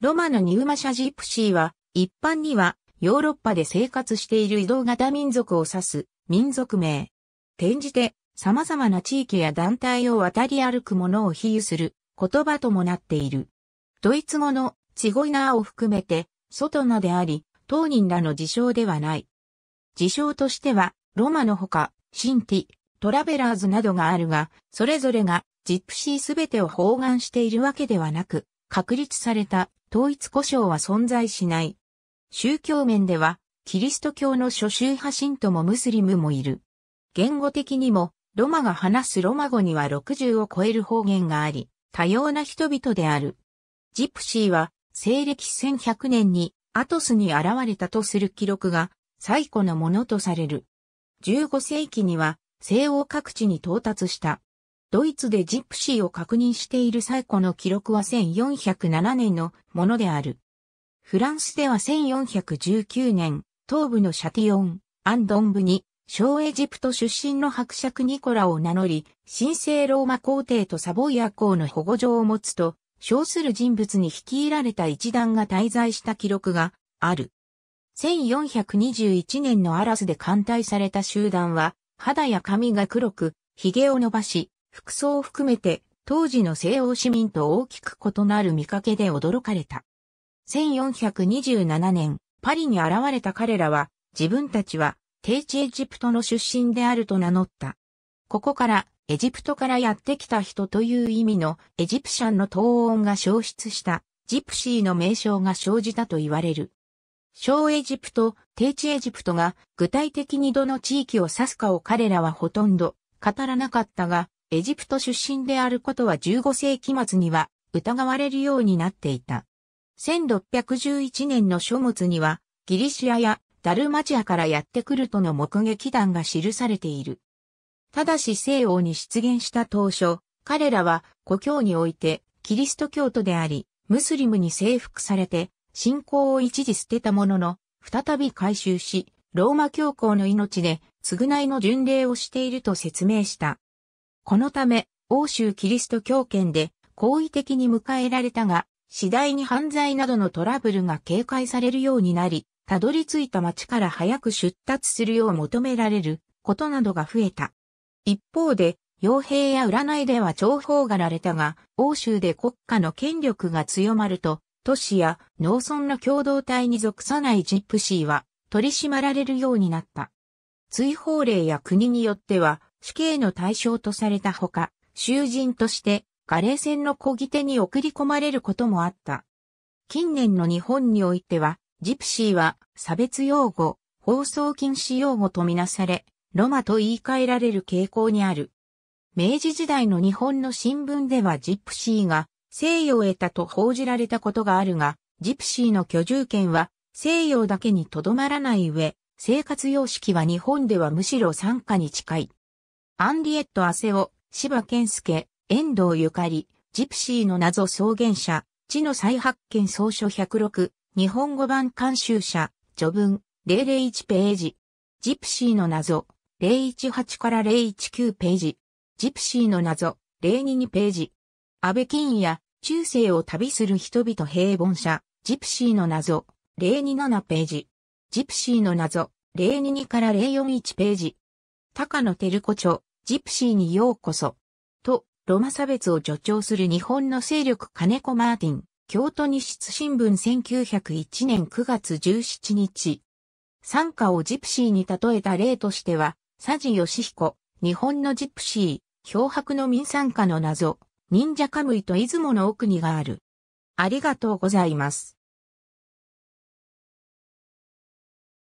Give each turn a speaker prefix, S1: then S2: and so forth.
S1: ロマのニウマシャジプシーは、一般には、ヨーロッパで生活している移動型民族を指す民族名。転じて、様々な地域や団体を渡り歩く者を比喩する言葉ともなっている。ドイツ語のチゴイナーを含めて、外名であり、当人らの事象ではない。事象としては、ロマのほか、シンティ、トラベラーズなどがあるが、それぞれがジプシーすべてを包含しているわけではなく、確立された統一故障は存在しない。宗教面では、キリスト教の諸宗派信徒もムスリムもいる。言語的にも、ロマが話すロマ語には60を超える方言があり、多様な人々である。ジプシーは、西暦1100年にアトスに現れたとする記録が最古のものとされる。15世紀には西欧各地に到達した。ドイツでジプシーを確認している最古の記録は1407年のものである。フランスでは1419年、東部のシャティオン、アンドンブに、小エジプト出身の伯爵ニコラを名乗り、神聖ローマ皇帝とサボイア公の保護状を持つと、称する人物に率いられた一団が滞在した記録がある。1421年のアラスで艦隊された集団は、肌や髪が黒く、髭を伸ばし、服装を含めて当時の西欧市民と大きく異なる見かけで驚かれた。1427年、パリに現れた彼らは、自分たちは、低地エジプトの出身であると名乗った。ここから、エジプトからやってきた人という意味のエジプシャンの東音が消失したジプシーの名称が生じたと言われる。小エジプト、低地エジプトが具体的にどの地域を指すかを彼らはほとんど語らなかったが、エジプト出身であることは15世紀末には疑われるようになっていた。1611年の書物には、ギリシアやダルマチアからやってくるとの目撃談が記されている。ただし西欧に出現した当初、彼らは故郷においてキリスト教徒であり、ムスリムに征服されて、信仰を一時捨てたものの、再び回収し、ローマ教皇の命で償いの巡礼をしていると説明した。このため、欧州キリスト教圏で好意的に迎えられたが、次第に犯罪などのトラブルが警戒されるようになり、たどり着いた町から早く出立するよう求められることなどが増えた。一方で、傭兵や占いでは重宝がられたが、欧州で国家の権力が強まると、都市や農村の共同体に属さないジップシーは取り締まられるようになった。追放令や国によっては、死刑の対象とされたほか、囚人としてガレー船の漕ぎ手に送り込まれることもあった。近年の日本においては、ジプシーは差別用語、放送禁止用語とみなされ、ロマと言い換えられる傾向にある。明治時代の日本の新聞ではジプシーが西洋を得たと報じられたことがあるが、ジプシーの居住権は西洋だけにとどまらない上、生活様式は日本ではむしろ参加に近い。アンリエット・アセオ、芝健介、遠藤ゆかり、ジプシーの謎草原者、地の再発見総書106、日本語版監修者、序文、001ページ。ジプシーの謎、018から019ページ。ジプシーの謎、022ページ。安倍金や中世を旅する人々平凡者、ジプシーの謎、027ページ。ジプシーの謎、022から041ページ。高野照子著、ジプシーにようこそ。と、ロマ差別を助長する日本の勢力金子マーティン、京都日出新聞1901年9月17日。参加をジプシーに例えた例としては、佐治義彦、日本のジプシー、漂白の民参加の謎、忍者カムイと出雲の奥にがある。ありがとうございます。